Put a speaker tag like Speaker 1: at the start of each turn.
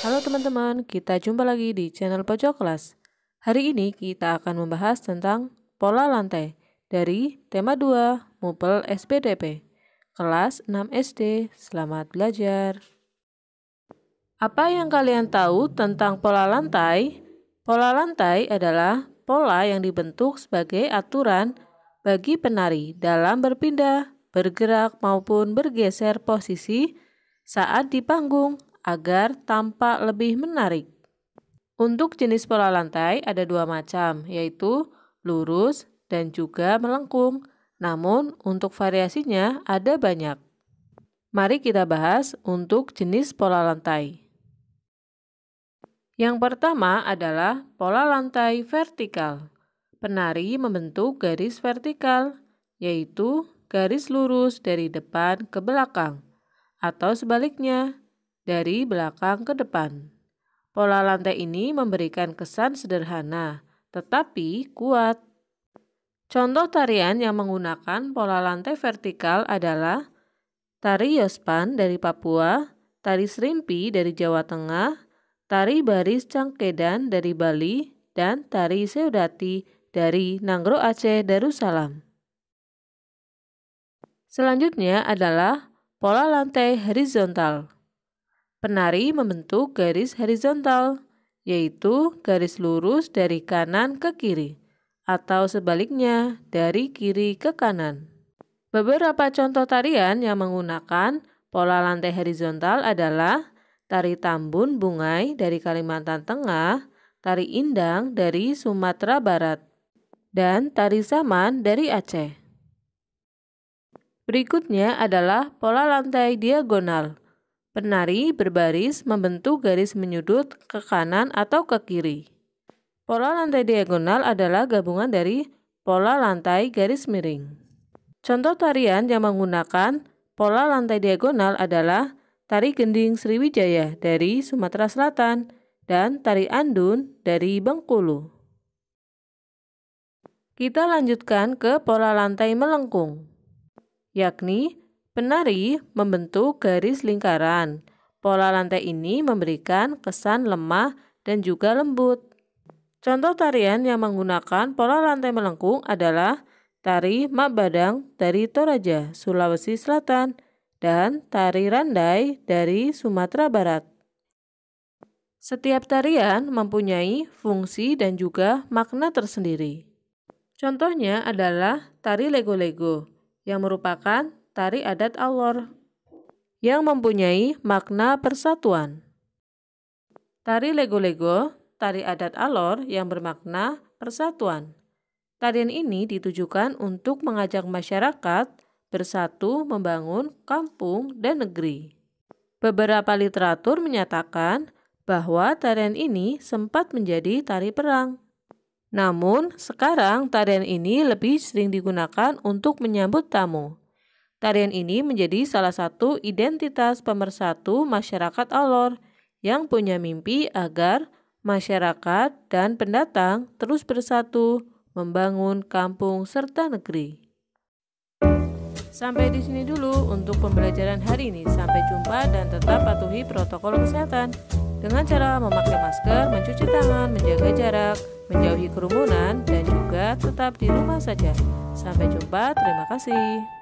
Speaker 1: Halo teman-teman, kita jumpa lagi di channel Pojok Kelas. Hari ini kita akan membahas tentang pola lantai dari tema 2 Mupel SPDP, kelas 6 SD. Selamat belajar. Apa yang kalian tahu tentang pola lantai? Pola lantai adalah pola yang dibentuk sebagai aturan bagi penari dalam berpindah, bergerak maupun bergeser posisi saat di panggung agar tampak lebih menarik. Untuk jenis pola lantai ada dua macam, yaitu lurus dan juga melengkung. Namun, untuk variasinya ada banyak. Mari kita bahas untuk jenis pola lantai. Yang pertama adalah pola lantai vertikal. Penari membentuk garis vertikal, yaitu garis lurus dari depan ke belakang, atau sebaliknya, dari belakang ke depan. Pola lantai ini memberikan kesan sederhana tetapi kuat. Contoh tarian yang menggunakan pola lantai vertikal adalah tari Yospan dari Papua, tari Serimpi dari Jawa Tengah, tari Baris Cangkedan dari Bali, dan tari Seudati dari Nanggro Aceh Darussalam. Selanjutnya adalah pola lantai horizontal. Penari membentuk garis horizontal, yaitu garis lurus dari kanan ke kiri, atau sebaliknya dari kiri ke kanan. Beberapa contoh tarian yang menggunakan pola lantai horizontal adalah tari tambun bungai dari Kalimantan Tengah, tari indang dari Sumatera Barat, dan tari saman dari Aceh. Berikutnya adalah pola lantai diagonal Penari berbaris membentuk garis menyudut ke kanan atau ke kiri. Pola lantai diagonal adalah gabungan dari pola lantai garis miring. Contoh tarian yang menggunakan pola lantai diagonal adalah tari gending Sriwijaya dari Sumatera Selatan dan tari andun dari Bengkulu. Kita lanjutkan ke pola lantai melengkung, yakni Penari membentuk garis lingkaran. Pola lantai ini memberikan kesan lemah dan juga lembut. Contoh tarian yang menggunakan pola lantai melengkung adalah tari Mak Badang dari Toraja, Sulawesi Selatan, dan tari Randai dari Sumatera Barat. Setiap tarian mempunyai fungsi dan juga makna tersendiri. Contohnya adalah tari lego-lego, yang merupakan tari adat Alor yang mempunyai makna persatuan. Tari lego-lego, tari adat Alor yang bermakna persatuan. Tarian ini ditujukan untuk mengajak masyarakat bersatu membangun kampung dan negeri. Beberapa literatur menyatakan bahwa tarian ini sempat menjadi tari perang. Namun, sekarang tarian ini lebih sering digunakan untuk menyambut tamu, Tarian ini menjadi salah satu identitas pemersatu masyarakat Alor yang punya mimpi agar masyarakat dan pendatang terus bersatu membangun kampung serta negeri. Sampai di sini dulu untuk pembelajaran hari ini. Sampai jumpa dan tetap patuhi protokol kesehatan dengan cara memakai masker, mencuci tangan, menjaga jarak, menjauhi kerumunan, dan juga tetap di rumah saja. Sampai jumpa, terima kasih.